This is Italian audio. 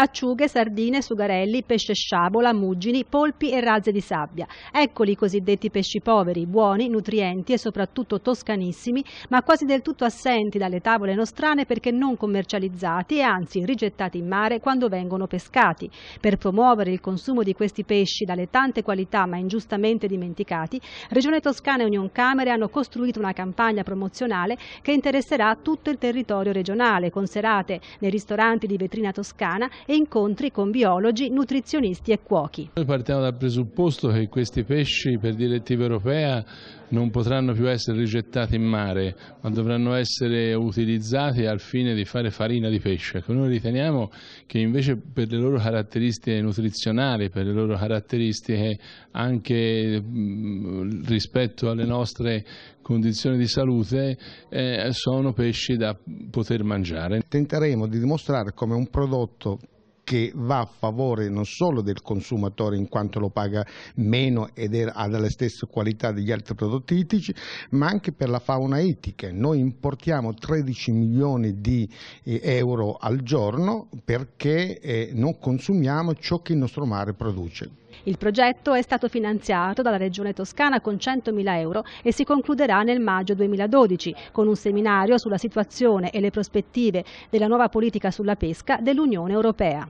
acciughe, sardine, sugarelli, pesce sciabola, muggini, polpi e razze di sabbia. Eccoli i cosiddetti pesci poveri, buoni, nutrienti e soprattutto toscanissimi, ma quasi del tutto assenti dalle tavole nostrane perché non commercializzati e anzi rigettati in mare quando vengono pescati. Per promuovere il consumo di questi pesci dalle tante qualità ma ingiustamente dimenticati, Regione Toscana e Union Camere hanno costruito una campagna promozionale che interesserà tutto il territorio regionale, con serate nei ristoranti di vetrina toscana e incontri con biologi, nutrizionisti e cuochi. Noi partiamo dal presupposto che questi pesci per direttiva europea non potranno più essere rigettati in mare, ma dovranno essere utilizzati al fine di fare farina di pesce. Ecco, noi riteniamo che invece per le loro caratteristiche nutrizionali, per le loro caratteristiche anche rispetto alle nostre condizioni di salute, eh, sono pesci da poter mangiare. Tenteremo di dimostrare come un prodotto che va a favore non solo del consumatore in quanto lo paga meno ed ha la stessa qualità degli altri prodotti ittici, ma anche per la fauna etica. Noi importiamo 13 milioni di eh, euro al giorno perché eh, non consumiamo ciò che il nostro mare produce. Il progetto è stato finanziato dalla Regione Toscana con 100.000 euro e si concluderà nel maggio 2012 con un seminario sulla situazione e le prospettive della nuova politica sulla pesca dell'Unione Europea.